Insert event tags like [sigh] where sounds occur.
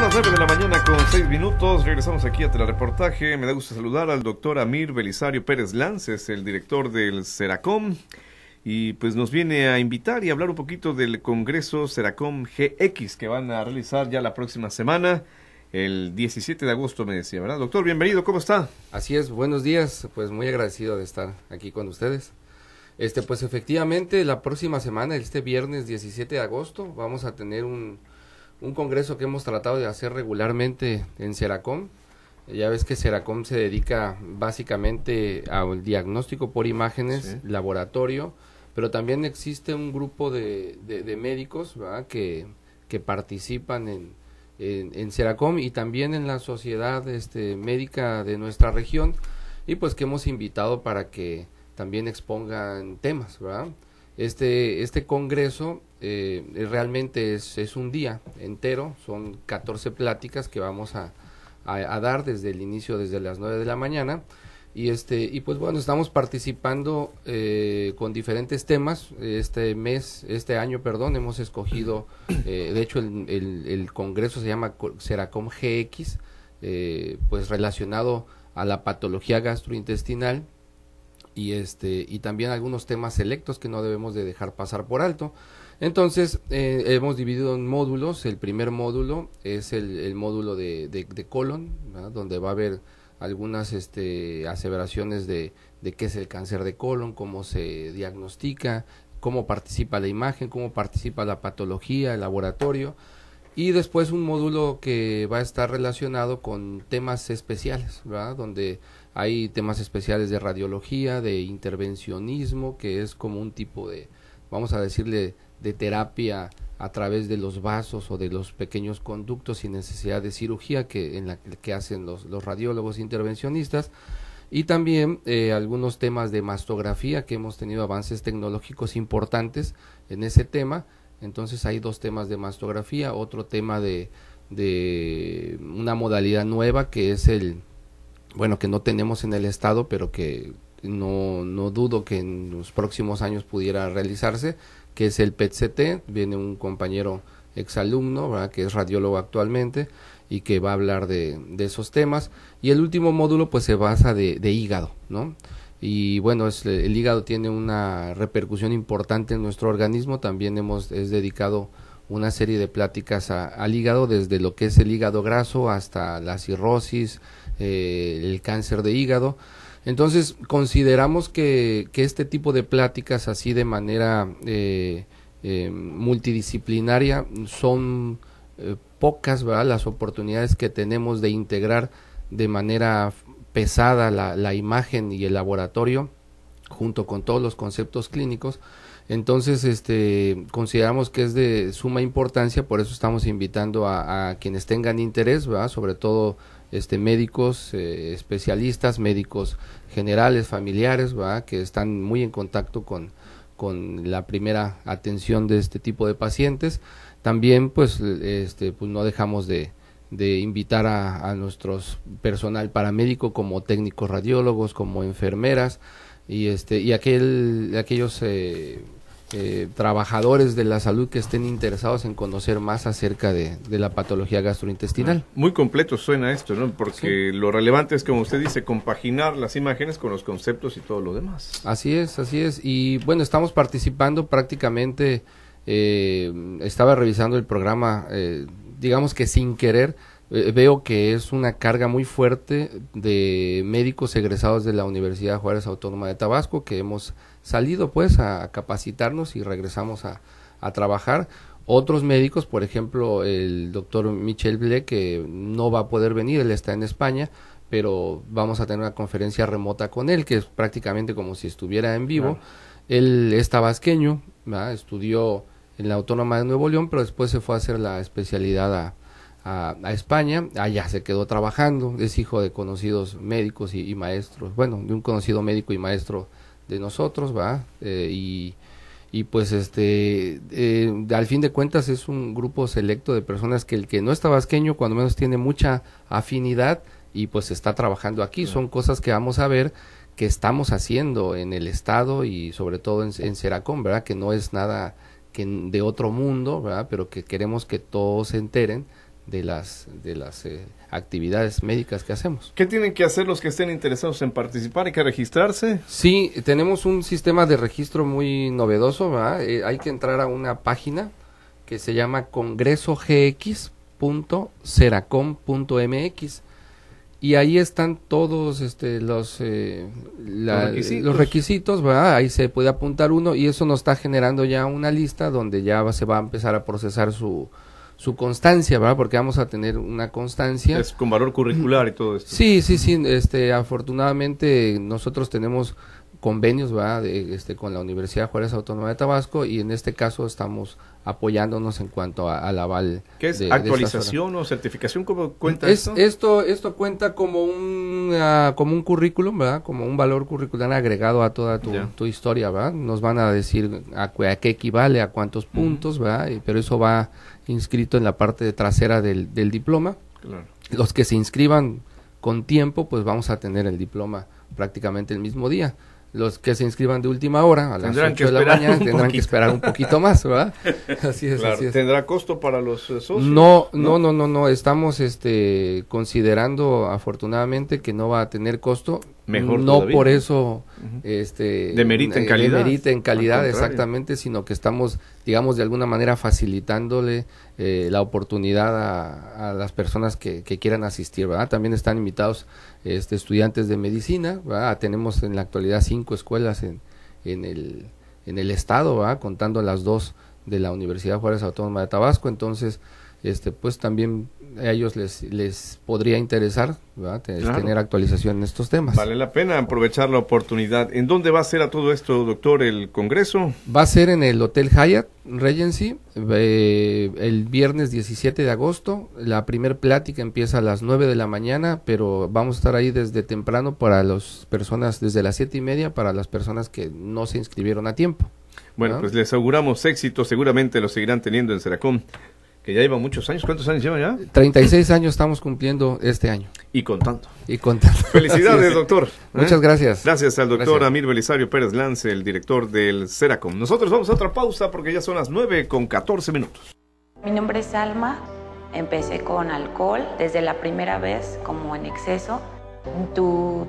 las 9 de la mañana con 6 minutos. Regresamos aquí a Telereportaje. Me da gusto saludar al doctor Amir Belisario Pérez es el director del CERACOM. Y pues nos viene a invitar y hablar un poquito del Congreso CERACOM GX que van a realizar ya la próxima semana, el 17 de agosto, me decía, ¿verdad? Doctor, bienvenido, ¿cómo está? Así es, buenos días. Pues muy agradecido de estar aquí con ustedes. Este, pues efectivamente, la próxima semana, este viernes 17 de agosto, vamos a tener un, un congreso que hemos tratado de hacer regularmente en seracom Ya ves que seracom se dedica básicamente al diagnóstico por imágenes, laboratorio, pero también existe un grupo de, médicos Que, participan en, en, y también en la sociedad este, médica de nuestra región y pues que hemos invitado para que también expongan temas, ¿verdad? Este, este congreso eh, realmente es, un día entero, son 14 pláticas que vamos a, dar desde el inicio, desde las 9 de la mañana. Y, este, y pues bueno, estamos participando eh, con diferentes temas. Este mes, este año, perdón, hemos escogido, eh, de hecho el, el, congreso se llama Seracom GX, pues relacionado a la patología gastrointestinal y este y también algunos temas selectos que no debemos de dejar pasar por alto. Entonces, eh, hemos dividido en módulos. El primer módulo es el, módulo de, de, colon, donde va a haber algunas este, aseveraciones de, de qué es el cáncer de colon, cómo se diagnostica, cómo participa la imagen, cómo participa la patología, el laboratorio, y después un módulo que va a estar relacionado con temas especiales, donde hay temas especiales de radiología, de intervencionismo, que es como un tipo de, vamos a decirle, de terapia a través de los vasos o de los pequeños conductos sin necesidad de cirugía que, en la, que hacen los, radiólogos intervencionistas y también eh, algunos temas de mastografía que hemos tenido avances tecnológicos importantes en ese tema. Entonces hay dos temas de mastografía, otro tema de, de una modalidad nueva que es el, bueno, que no tenemos en el Estado, pero que no, no dudo que en los próximos años pudiera realizarse, que es el pet viene un compañero exalumno, que es radiólogo actualmente y que va a hablar de, de esos temas. Y el último módulo pues se basa de, de hígado, ¿no? y bueno, es, el hígado tiene una repercusión importante en nuestro organismo, también hemos es dedicado una serie de pláticas al hígado, desde lo que es el hígado graso hasta la cirrosis, eh, el cáncer de hígado. Entonces, consideramos que, este tipo de pláticas así de manera eh, eh, multidisciplinaria son pocas las oportunidades que tenemos de integrar de manera pesada la, imagen y el laboratorio junto con todos los conceptos clínicos. Entonces, este, consideramos que es de suma importancia, por eso estamos invitando a, quienes tengan interés, sobre todo este, médicos eh, especialistas, médicos generales, familiares, va que están muy en contacto con, la primera atención de este tipo de pacientes. También, pues, este, pues no dejamos de, invitar a, a nuestros personal paramédico como técnicos radiólogos, como enfermeras y este y aquel aquellos eh, eh, trabajadores de la salud que estén interesados en conocer más acerca de, la patología gastrointestinal. Muy completo suena esto, ¿no? Porque lo relevante es, como usted dice, compaginar las imágenes con los conceptos y todo lo demás. Así es, así es. Y bueno, estamos participando prácticamente, eh, estaba revisando el programa, eh, digamos que sin querer, veo que es una carga muy fuerte de médicos egresados de la Universidad Juárez Autónoma de Tabasco que hemos salido pues a capacitarnos y regresamos a, a trabajar. Otros médicos, por ejemplo, el doctor Michel Ble, que no va a poder venir, él está en España, pero vamos a tener una conferencia remota con él, que es prácticamente como si estuviera en vivo. Él es tabasqueño, estudió en la Autónoma de Nuevo León, pero después se fue a hacer la especialidad a, a, España, allá se quedó trabajando, es hijo de conocidos médicos y maestros, bueno, de un conocido médico y maestro de nosotros, va, eh, y, y, pues este, eh, al fin de cuentas es un grupo selecto de personas que el que no está vasqueño cuando menos tiene mucha afinidad y pues está trabajando aquí. Son cosas que vamos a ver que estamos haciendo en el estado y sobre todo en, en Seracón, ¿verdad? Que no es nada que de otro mundo, ¿verdad? Pero que queremos que todos se enteren de las, de las eh, actividades médicas que hacemos. ¿Qué tienen que hacer los que estén interesados en participar? ¿Hay que registrarse? Sí, tenemos un sistema de registro muy novedoso. ¿verdad? Eh, hay que entrar a una página que se llama congresogx.ceracom.mx y ahí están todos este, los, eh, los requisitos, ahí se puede apuntar uno y eso nos está generando ya una lista donde ya se va a empezar a procesar su, su constancia, ¿verdad? Porque vamos a tener una constancia. Es con valor curricular y todo esto. Sí, sí, sí. Este, afortunadamente nosotros tenemos convenios ¿verdad? este, con la Universidad Juárez Autónoma de Tabasco y en este caso estamos apoyándonos en cuanto a, al aval. ¿Qué es actualización o certificación? ¿Cómo cuenta esto? esto? cuenta como un, ah, como un currículum, ¿verdad? como un valor curricular agregado a toda tu, historia. ¿verdad? Nos van a decir a, qué equivale, a cuántos puntos, ¿verdad? pero eso va inscrito en la parte trasera del, diploma. Los que se inscriban con tiempo, pues vamos a tener el diploma prácticamente el mismo día los que se inscriban de última hora a las tendrán de la mañana tendrán que esperar un poquito más, ¿verdad? [laughs] Así es, ¿Tendrá costo para los eh, socios? No, no, no, no, no, estamos este considerando afortunadamente que no va a tener costo no por eso este demerita en eh, calidad, en calidad exactamente, sino que estamos, digamos, de alguna manera facilitándole eh, la oportunidad a, las personas que, quieran asistir, ¿verdad? También están invitados este, estudiantes de medicina, Tenemos en la actualidad cinco escuelas en, en, el, en el estado, Contando las dos de la Universidad Juárez Autónoma de Tabasco, entonces este pues también a ellos les, podría interesar tener actualización en estos temas. Vale la pena aprovechar la oportunidad. ¿En dónde va a ser a todo esto, doctor, el Congreso? Va a ser en el Hotel Hyatt Regency eh, el viernes 17 de agosto. La primer plática empieza a las 9 de la mañana, pero vamos a estar ahí desde temprano para las personas, desde las siete y media, para las personas que no se inscribieron a tiempo. Bueno, ¿Ah? pues les auguramos éxito, seguramente lo seguirán teniendo en Seracom ya lleva muchos años. ¿Cuántos años lleva ya? 36 años estamos cumpliendo este año. Y contando. Y contando. [laughs] Felicidades, doctor. ¿eh? Muchas gracias. Gracias al doctor Amir Belisario Pérez Lance, el director del CERACOM. Nosotros vamos a otra pausa porque ya son las 9 con 14 minutos. Mi nombre es Alma. Empecé con alcohol desde la primera vez, como en exceso. Tu